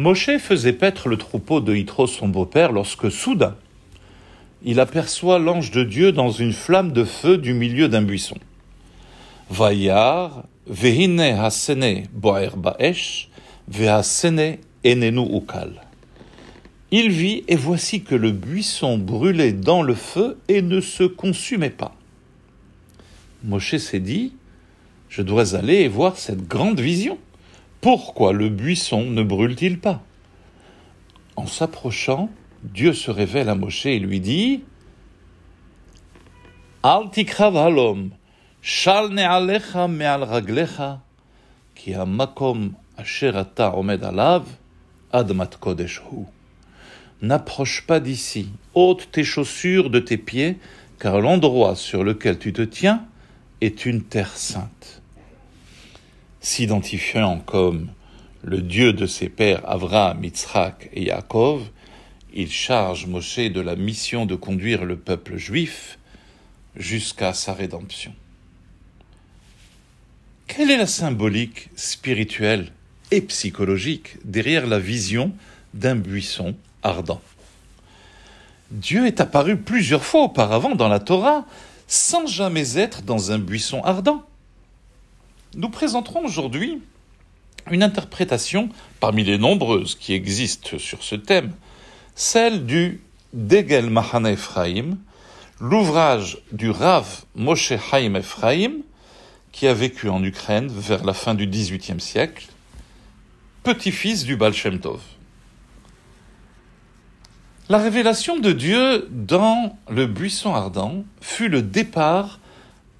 Moshe faisait paître le troupeau de Hitro, son beau-père, lorsque soudain, il aperçoit l'ange de Dieu dans une flamme de feu du milieu d'un buisson. Vayar, enenu Il vit, et voici que le buisson brûlait dans le feu et ne se consumait pas. Moshe s'est dit, je dois aller voir cette grande vision. Pourquoi le buisson ne brûle-t-il pas En s'approchant, Dieu se révèle à Moshe et lui dit ki admat N'approche pas d'ici, ôte tes chaussures de tes pieds, car l'endroit sur lequel tu te tiens est une terre sainte s'identifiant comme le Dieu de ses pères Avraham, Mitzrach et Yaakov, il charge Moshe de la mission de conduire le peuple juif jusqu'à sa rédemption. Quelle est la symbolique spirituelle et psychologique derrière la vision d'un buisson ardent Dieu est apparu plusieurs fois auparavant dans la Torah sans jamais être dans un buisson ardent nous présenterons aujourd'hui une interprétation, parmi les nombreuses qui existent sur ce thème, celle du Degel Mahana Ephraim, l'ouvrage du Rav Moshe Haim Ephraim, qui a vécu en Ukraine vers la fin du XVIIIe siècle, petit-fils du Baal La révélation de Dieu dans le buisson ardent fut le départ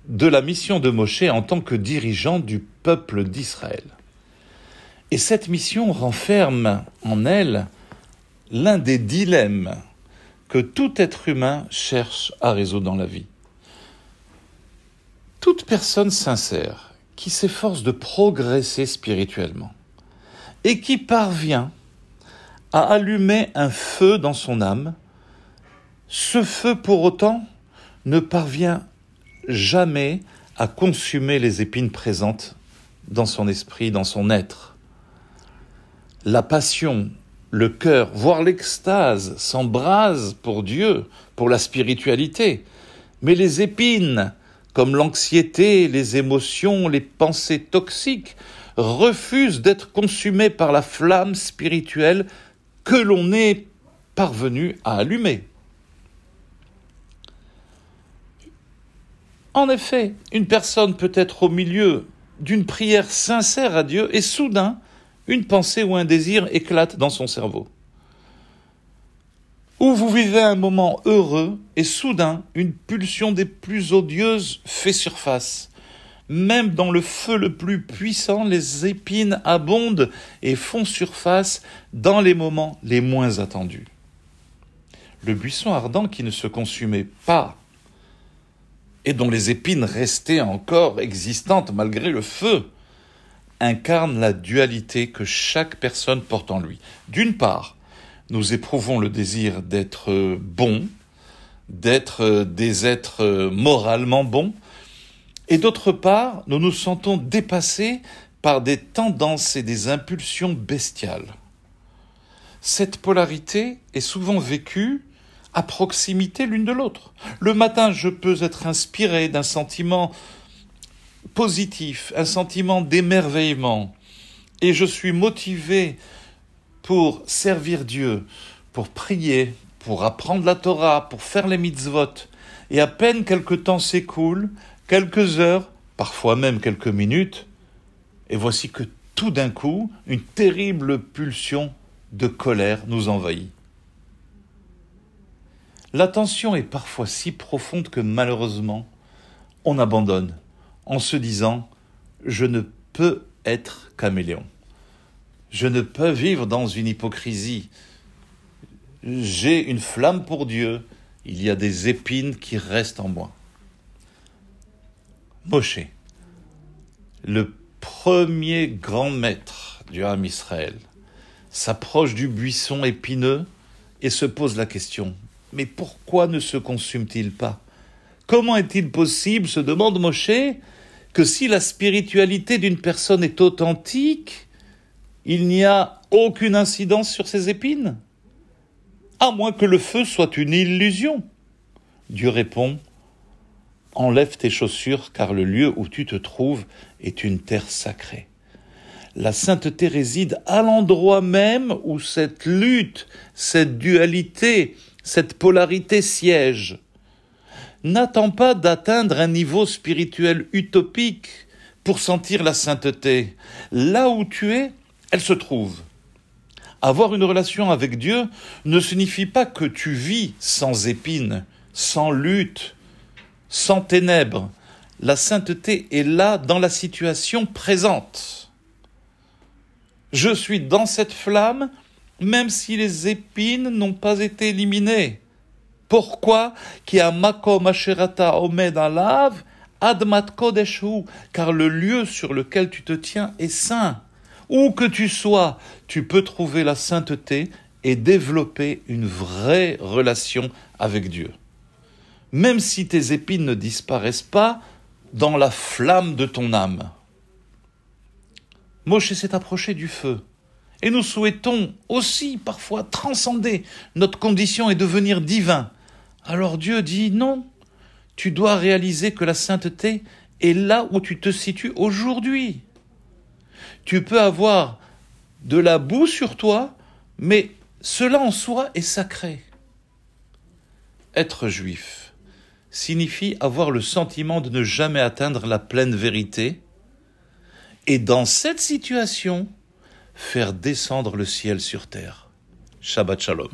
de la mission de Moshe en tant que dirigeant du peuple d'Israël. Et cette mission renferme en elle l'un des dilemmes que tout être humain cherche à résoudre dans la vie. Toute personne sincère qui s'efforce de progresser spirituellement et qui parvient à allumer un feu dans son âme, ce feu pour autant ne parvient jamais à consumer les épines présentes dans son esprit, dans son être. La passion, le cœur, voire l'extase s'embrase pour Dieu, pour la spiritualité. Mais les épines, comme l'anxiété, les émotions, les pensées toxiques, refusent d'être consumées par la flamme spirituelle que l'on est parvenu à allumer. En effet, une personne peut être au milieu d'une prière sincère à Dieu et soudain, une pensée ou un désir éclate dans son cerveau. Ou vous vivez un moment heureux et soudain, une pulsion des plus odieuses fait surface. Même dans le feu le plus puissant, les épines abondent et font surface dans les moments les moins attendus. Le buisson ardent qui ne se consumait pas et dont les épines restaient encore existantes malgré le feu, incarne la dualité que chaque personne porte en lui. D'une part, nous éprouvons le désir d'être bons, d'être des êtres moralement bons, et d'autre part, nous nous sentons dépassés par des tendances et des impulsions bestiales. Cette polarité est souvent vécue à proximité l'une de l'autre. Le matin, je peux être inspiré d'un sentiment positif, un sentiment d'émerveillement, et je suis motivé pour servir Dieu, pour prier, pour apprendre la Torah, pour faire les mitzvot. Et à peine quelques temps s'écoule, quelques heures, parfois même quelques minutes, et voici que tout d'un coup, une terrible pulsion de colère nous envahit. L'attention est parfois si profonde que malheureusement, on abandonne en se disant Je ne peux être caméléon. Je ne peux vivre dans une hypocrisie. J'ai une flamme pour Dieu. Il y a des épines qui restent en moi. Moshe, le premier grand maître du Ham Israël, s'approche du buisson épineux et se pose la question mais pourquoi ne se consume-t-il pas Comment est-il possible, se demande Moshe, que si la spiritualité d'une personne est authentique, il n'y a aucune incidence sur ses épines À moins que le feu soit une illusion. Dieu répond Enlève tes chaussures, car le lieu où tu te trouves est une terre sacrée. La sainteté réside à l'endroit même où cette lutte, cette dualité, cette polarité siège. N'attends pas d'atteindre un niveau spirituel utopique pour sentir la sainteté. Là où tu es, elle se trouve. Avoir une relation avec Dieu ne signifie pas que tu vis sans épines, sans lutte, sans ténèbres. La sainteté est là dans la situation présente. Je suis dans cette flamme même si les épines n'ont pas été éliminées. Pourquoi Qui a makom admat car le lieu sur lequel tu te tiens est saint. Où que tu sois, tu peux trouver la sainteté et développer une vraie relation avec Dieu. Même si tes épines ne disparaissent pas dans la flamme de ton âme. Moshe s'est approché du feu. Et nous souhaitons aussi parfois transcender notre condition et devenir divin. Alors Dieu dit non, tu dois réaliser que la sainteté est là où tu te situes aujourd'hui. Tu peux avoir de la boue sur toi, mais cela en soi est sacré. Être juif signifie avoir le sentiment de ne jamais atteindre la pleine vérité, et dans cette situation, faire descendre le ciel sur terre. Shabbat Shalom.